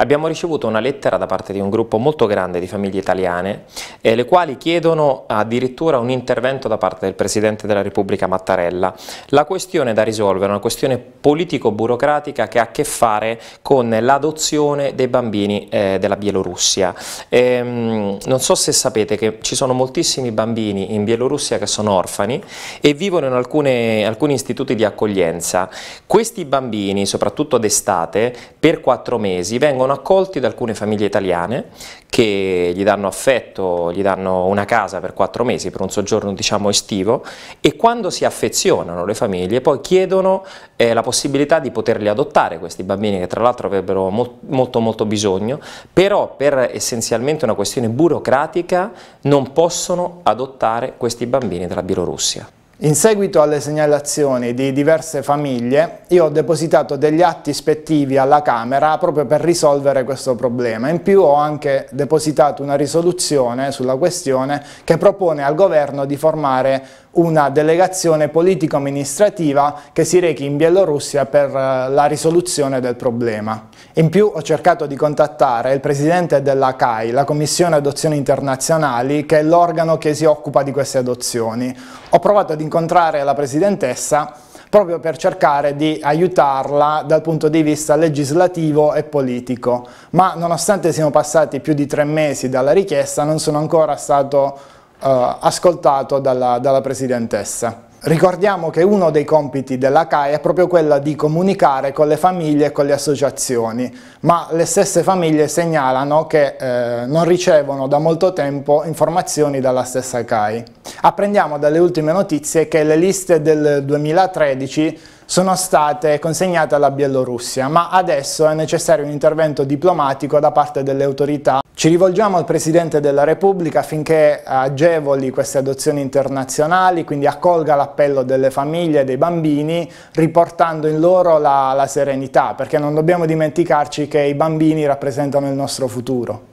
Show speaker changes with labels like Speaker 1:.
Speaker 1: Abbiamo ricevuto una lettera da parte di un gruppo molto grande di famiglie italiane, eh, le quali chiedono addirittura un intervento da parte del Presidente della Repubblica Mattarella. La questione da risolvere è una questione politico-burocratica che ha a che fare con l'adozione dei bambini eh, della Bielorussia. Ehm, non so se sapete che ci sono moltissimi bambini in Bielorussia che sono orfani e vivono in alcune, alcuni istituti di accoglienza. Questi bambini, soprattutto d'estate, per quattro mesi vengono vengono accolti da alcune famiglie italiane che gli danno affetto, gli danno una casa per quattro mesi, per un soggiorno diciamo estivo e quando si affezionano le famiglie poi chiedono eh, la possibilità di poterli adottare questi bambini che tra l'altro avrebbero mo molto molto bisogno, però per essenzialmente una questione burocratica non possono adottare questi bambini della Bielorussia.
Speaker 2: In seguito alle segnalazioni di diverse famiglie, io ho depositato degli atti ispettivi alla Camera proprio per risolvere questo problema. In più ho anche depositato una risoluzione sulla questione che propone al governo di formare una delegazione politico-amministrativa che si rechi in Bielorussia per eh, la risoluzione del problema. In più ho cercato di contattare il presidente della CAI, la Commissione Adozioni Internazionali, che è l'organo che si occupa di queste adozioni. Ho provato ad incontrare la presidentessa proprio per cercare di aiutarla dal punto di vista legislativo e politico, ma nonostante siano passati più di tre mesi dalla richiesta non sono ancora stato eh, ascoltato dalla, dalla Presidentessa. Ricordiamo che uno dei compiti della CAE è proprio quello di comunicare con le famiglie e con le associazioni, ma le stesse famiglie segnalano che eh, non ricevono da molto tempo informazioni dalla stessa CAE apprendiamo dalle ultime notizie che le liste del 2013 sono state consegnate alla Bielorussia, ma adesso è necessario un intervento diplomatico da parte delle autorità. Ci rivolgiamo al Presidente della Repubblica affinché agevoli queste adozioni internazionali, quindi accolga l'appello delle famiglie e dei bambini, riportando in loro la, la serenità, perché non dobbiamo dimenticarci che i bambini rappresentano il nostro futuro.